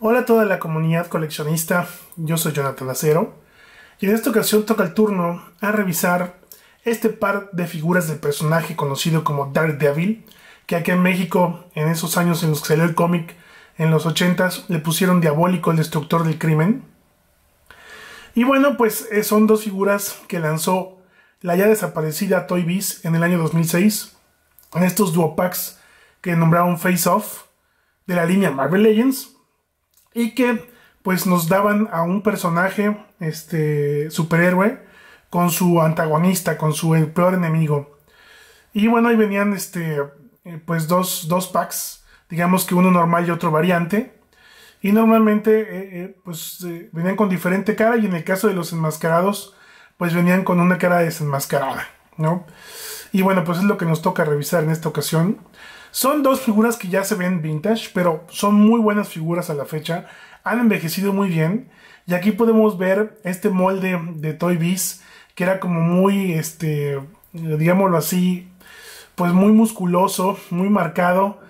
Hola a toda la comunidad coleccionista, yo soy Jonathan Acero y en esta ocasión toca el turno a revisar este par de figuras del personaje conocido como Daredevil, que aquí en México, en esos años en los que salió el cómic, en los 80s, le pusieron Diabólico, el destructor del crimen. Y bueno, pues eh, son dos figuras que lanzó la ya desaparecida Toy Biz en el año 2006, en estos duopacks que nombraron Face Off de la línea Marvel Legends y que pues nos daban a un personaje, este superhéroe, con su antagonista, con su peor enemigo. Y bueno, ahí venían este, eh, pues dos, packs, digamos que uno normal y otro variante. Y normalmente eh, eh, pues venían con diferente cara y en el caso de los enmascarados, pues venían con una cara desenmascarada, ¿no? Y bueno, pues es lo que nos toca revisar en esta ocasión. Son dos figuras que ya se ven vintage, pero son muy buenas figuras a la fecha. Han envejecido muy bien. Y aquí podemos ver este molde de Toy Biz, que era como muy, este, digámoslo así, pues muy musculoso, muy marcado.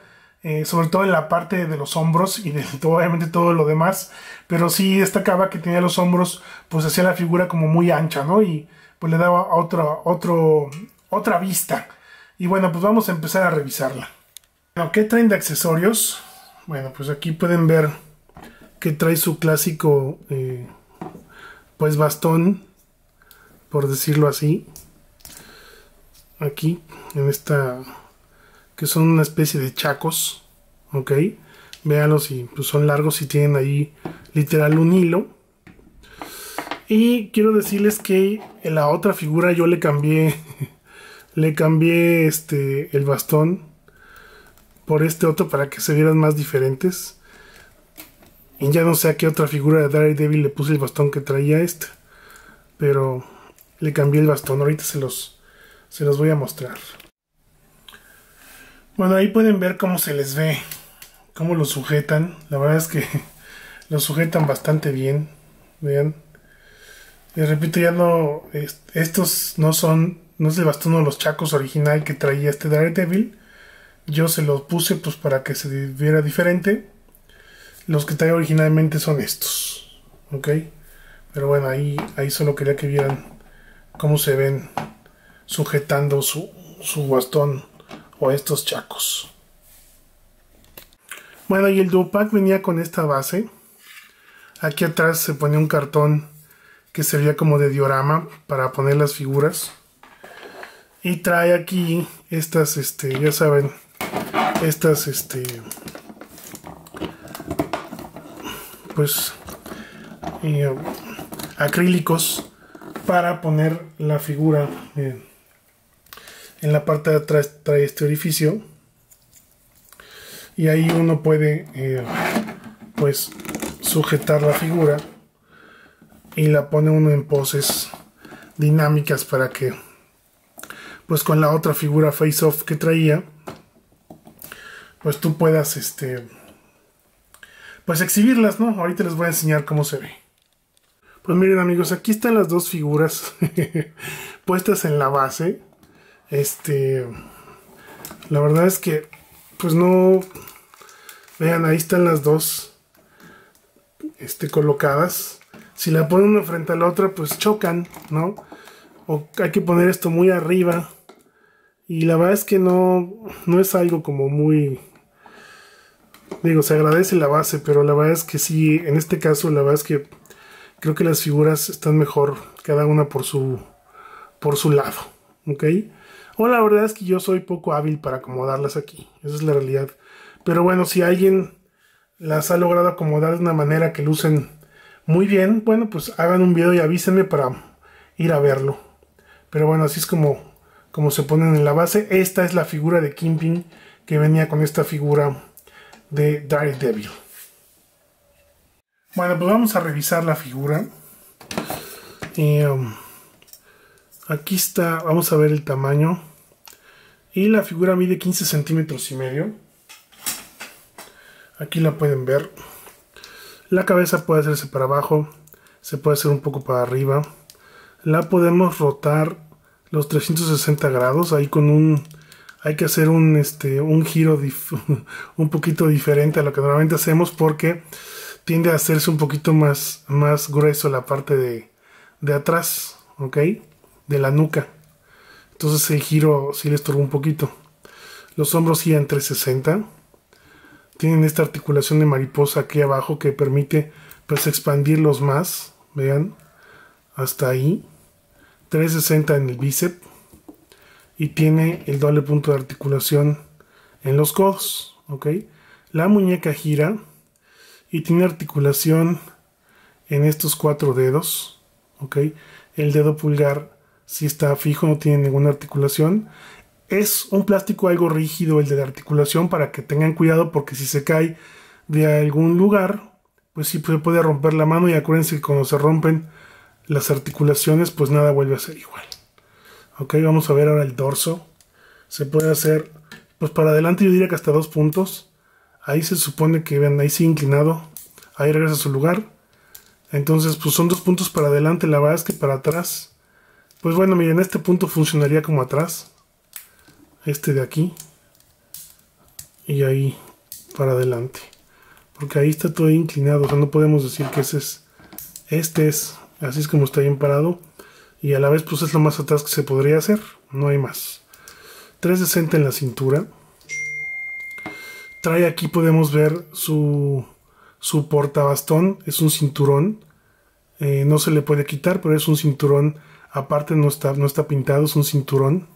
Eh, sobre todo en la parte de los hombros y de obviamente todo lo demás, pero sí cava que tenía los hombros, pues hacía la figura como muy ancha, ¿no? Y pues le daba otra, otra vista. Y bueno, pues vamos a empezar a revisarla. ¿Qué traen de accesorios? Bueno, pues aquí pueden ver que trae su clásico, eh, pues bastón, por decirlo así. Aquí, en esta, que son una especie de chacos, ¿ok? Véanlos y pues son largos y tienen ahí literal un hilo. Y quiero decirles que en la otra figura yo le cambié, le cambié este, el bastón por este otro para que se vieran más diferentes. Y ya no sé a qué otra figura de Daredevil le puse el bastón que traía este. Pero le cambié el bastón. Ahorita se los, se los voy a mostrar. Bueno, ahí pueden ver cómo se les ve. Cómo lo sujetan. La verdad es que lo sujetan bastante bien. Vean. Les repito, ya no... Estos no son... No es el bastón de los chacos original que traía este Daredevil yo se los puse pues para que se viera diferente. Los que trae originalmente son estos. ¿Ok? Pero bueno, ahí, ahí solo quería que vieran cómo se ven sujetando su, su bastón o estos chacos. Bueno, y el Duopack venía con esta base. Aquí atrás se ponía un cartón que servía como de diorama para poner las figuras. Y trae aquí estas, este, ya saben, estas este pues eh, acrílicos para poner la figura en la parte de atrás trae este orificio y ahí uno puede eh, pues sujetar la figura y la pone uno en poses dinámicas para que pues con la otra figura face off que traía pues tú puedas, este, pues exhibirlas, ¿no? Ahorita les voy a enseñar cómo se ve. Pues miren amigos, aquí están las dos figuras puestas en la base. Este, la verdad es que, pues no, vean, ahí están las dos, este, colocadas. Si la ponen una frente a la otra, pues chocan, ¿no? O hay que poner esto muy arriba. Y la verdad es que no, no es algo como muy, digo, se agradece la base, pero la verdad es que sí, en este caso la verdad es que creo que las figuras están mejor, cada una por su, por su lado, ¿ok? O la verdad es que yo soy poco hábil para acomodarlas aquí, esa es la realidad. Pero bueno, si alguien las ha logrado acomodar de una manera que lucen muy bien, bueno, pues hagan un video y avísenme para ir a verlo. Pero bueno, así es como, como se ponen en la base. Esta es la figura de Kimping que venía con esta figura de Daredevil. Bueno, pues vamos a revisar la figura. Em, aquí está, vamos a ver el tamaño. Y la figura mide 15 centímetros y medio. Aquí la pueden ver. La cabeza puede hacerse para abajo, se puede hacer un poco para arriba. La podemos rotar los 360 grados ahí con un hay que hacer un, este, un giro un poquito diferente a lo que normalmente hacemos porque tiende a hacerse un poquito más, más grueso la parte de, atrás, ¿ok? De la nuca. Entonces el giro sí le estorba un poquito. Los hombros giran 360. Tienen esta articulación de mariposa aquí abajo que permite pues expandirlos más. Vean, hasta ahí. 360 en el bíceps y tiene el doble punto de articulación en los codos. La muñeca gira y tiene articulación en estos cuatro dedos. El dedo pulgar si está fijo, no tiene ninguna articulación. Es un plástico algo rígido el de la articulación para que tengan cuidado porque si se cae de algún lugar, pues sí pues, se puede romper la mano y acuérdense que cuando se rompen las articulaciones, pues nada vuelve a ser igual. Ok, vamos a ver ahora el dorso. Se puede hacer, pues para adelante yo diría que hasta dos puntos. Ahí se supone que, vean, ahí sí inclinado. Ahí regresa a su lugar. Entonces, pues son dos puntos para adelante. La verdad es que para atrás. Pues bueno, miren, este punto funcionaría como atrás. Este de aquí. Y ahí para adelante. Porque ahí está todo inclinado. O sea, no podemos decir que ese es... Este es. Así es como está bien parado y a la vez pues es lo más atrás que se podría hacer, no hay más. 360 en la cintura. Trae aquí podemos ver su, su portabastón, es un cinturón. Eh, no se le puede quitar, pero es un cinturón. Aparte no está, no está pintado, es un cinturón.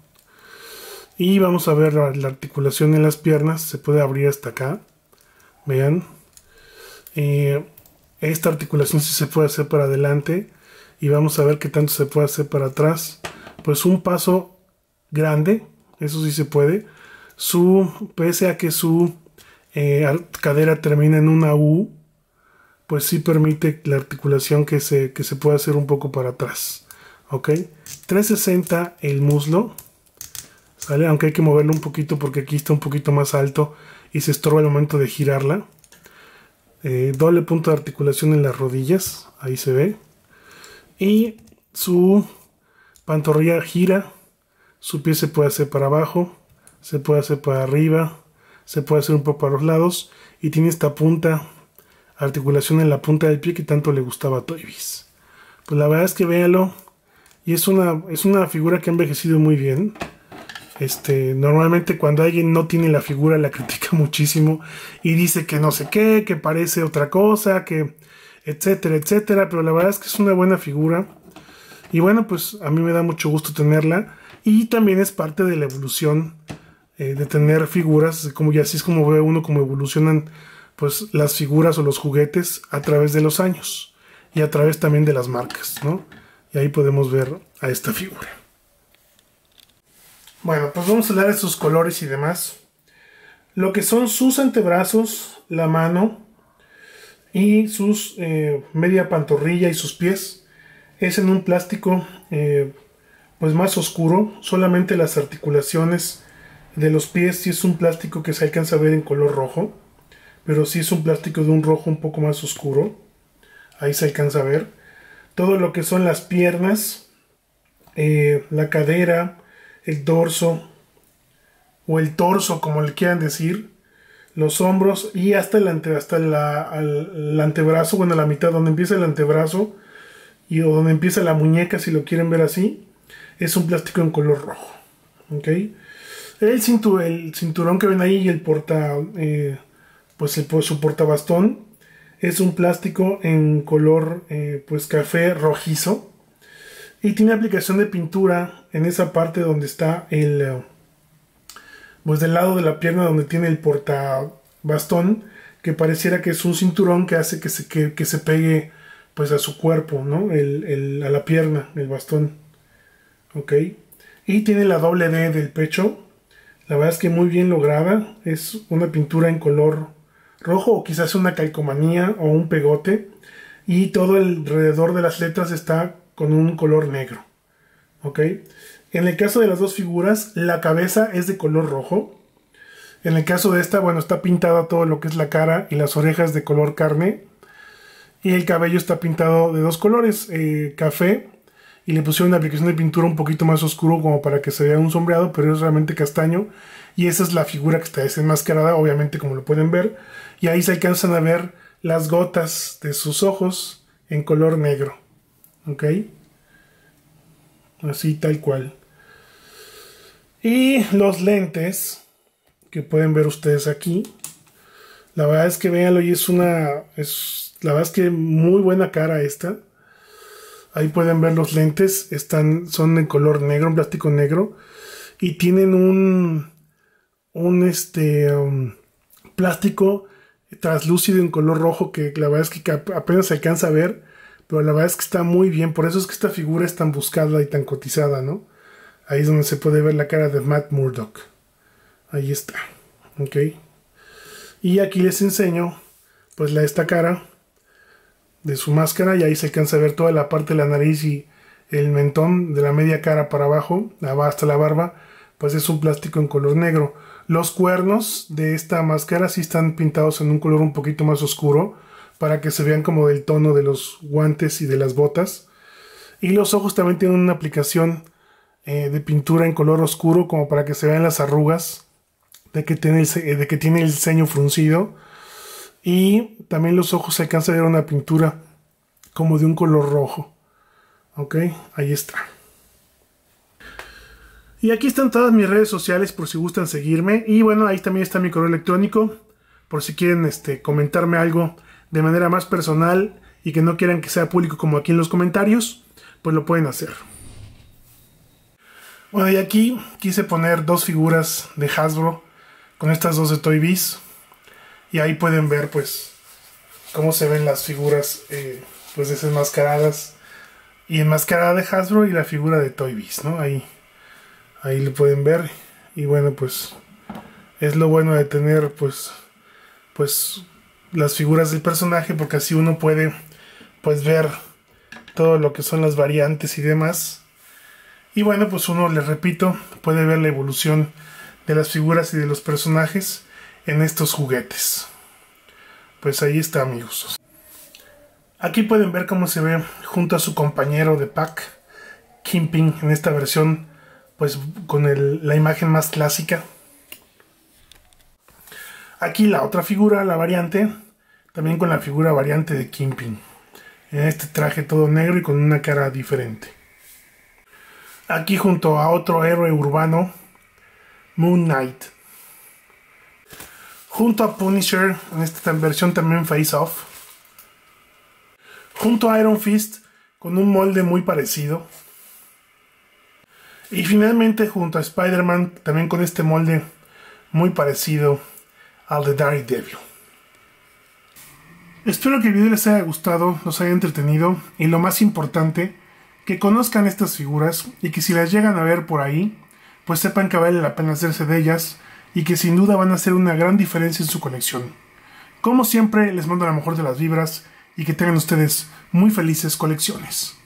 Y vamos a ver la, articulación en las piernas, se puede abrir hasta acá. Vean. Eh, esta articulación si se puede hacer para adelante y vamos a ver qué tanto se puede hacer para atrás. Pues un paso grande, eso sí se puede. Su, pese a que su eh, cadera termina en una U, pues sí permite la articulación que se, que se puede hacer un poco para atrás. ¿Ok? 360 el muslo. ¿Sale? Aunque hay que moverlo un poquito porque aquí está un poquito más alto y se estorba el momento de girarla. Eh, doble punto de articulación en las rodillas. Ahí se ve y su pantorrilla gira, su pie se puede hacer para abajo, se puede hacer para arriba, se puede hacer un poco para los lados y tiene esta punta, articulación en la punta del pie que tanto le gustaba a Toybis. Pues la verdad es que véalo y es una, es una figura que ha envejecido muy bien. Este, normalmente cuando alguien no tiene la figura la critica muchísimo y dice que no sé qué, que parece otra cosa, que etcétera, etcétera. Pero la verdad es que es una buena figura. Y bueno, pues a mí me da mucho gusto tenerla. Y también es parte de la evolución eh, de tener figuras, como y así es como ve uno cómo evolucionan pues las figuras o los juguetes a través de los años y a través también de las marcas, ¿no? Y ahí podemos ver a esta figura. Bueno, pues vamos a hablar de sus colores y demás. Lo que son sus antebrazos, la mano, y sus eh, media pantorrilla y sus pies es en un plástico eh, pues más oscuro solamente las articulaciones de los pies si es un plástico que se alcanza a ver en color rojo pero si es un plástico de un rojo un poco más oscuro ahí se alcanza a ver todo lo que son las piernas eh, la cadera el dorso o el torso como le quieran decir los hombros y hasta el, hasta el antebrazo, bueno, la mitad donde empieza el antebrazo y donde empieza la muñeca, si lo quieren ver así, es un plástico en color rojo. ¿ok? El, cinturón, que ven ahí y el porta, eh, pues el, su portabastón es un plástico en color eh, pues café rojizo y tiene aplicación de pintura en esa parte donde está el eh, pues del lado de la pierna donde tiene el portabastón, que pareciera que es un cinturón que hace que se, se pegue pues a su cuerpo, ¿no? a la pierna, el bastón. ¿Ok? Y tiene la doble D del pecho. La verdad es que muy bien lograda. Es una pintura en color rojo o quizás una calcomanía o un pegote. Y todo alrededor de las letras está con un color negro. ¿ok? En el caso de las dos figuras, la cabeza es de color rojo. En el caso de esta, bueno, está pintada todo lo que es la cara y las orejas de color carne. Y el cabello está pintado de dos colores, eh, café. Y le pusieron una aplicación de pintura un poquito más oscuro como para que se vea un sombreado, pero es realmente castaño. Y esa es la figura que está desenmascarada, obviamente como lo pueden ver. Y ahí se alcanzan a ver las gotas de sus ojos en color negro. ¿Ok? así tal cual. Y los lentes que pueden ver ustedes aquí. La verdad es que véanlo y es una es la verdad es que muy buena cara esta. Ahí pueden ver los lentes, están son en color negro, en plástico negro y tienen un un este um, plástico translúcido en color rojo que la verdad es que apenas se alcanza a ver pero la verdad es que está muy bien, por eso es que esta figura es tan buscada y tan cotizada, ¿no? Ahí es donde se puede ver la cara de Matt Murdock. Ahí está. Ok. Y aquí les enseño, pues, la, esta cara de su máscara. Y ahí se alcanza a ver toda la parte de la nariz y el mentón, de la media cara para abajo, hasta la barba. Pues es un plástico en color negro. Los cuernos de esta máscara sí están pintados en un color un poquito más oscuro para que se vean como del tono de los guantes y de las botas. Y los ojos también tienen una aplicación eh, de pintura en color oscuro como para que se vean las arrugas de que tiene el, eh, de que tiene el ceño fruncido. Y también los ojos se alcanza a ver una pintura como de un color rojo. Ok, ahí está. Y aquí están todas mis redes sociales por si gustan seguirme. Y bueno, ahí también está mi correo electrónico por si quieren este, comentarme algo de manera más personal y que no quieran que sea público como aquí en los comentarios, pues lo pueden hacer. Bueno, y aquí quise poner dos figuras de Hasbro con estas dos de Toy Biz. Y ahí pueden ver pues cómo se ven las figuras eh, pues desenmascaradas y enmascarada de Hasbro y la figura de Toy Biz, ¿no? Ahí, ahí lo pueden ver. Y bueno, pues es lo bueno de tener pues pues las figuras del personaje porque así uno puede pues ver todo lo que son las variantes y demás. Y bueno, pues uno, les repito, puede ver la evolución de las figuras y de los personajes en estos juguetes. Pues ahí está, amigos. Aquí pueden ver cómo se ve junto a su compañero de pack, Kimping, en esta versión, pues con la imagen más clásica Aquí la otra figura, la variante, también con la figura variante de Kingpin. En este traje todo negro y con una cara diferente. Aquí junto a otro héroe urbano, Moon Knight. Junto a Punisher, en esta versión también Face Off. Junto a Iron Fist, con un molde muy parecido. Y finalmente junto a Spider-Man, también con este molde muy parecido al de Daredevil. Espero que el video les haya gustado, los haya entretenido y lo más importante, que conozcan estas figuras y que si las llegan a ver por ahí, pues sepan que vale la pena hacerse de ellas y que sin duda van a hacer una gran diferencia en su colección. Como siempre, les mando la mejor de las vibras y que tengan ustedes muy felices colecciones.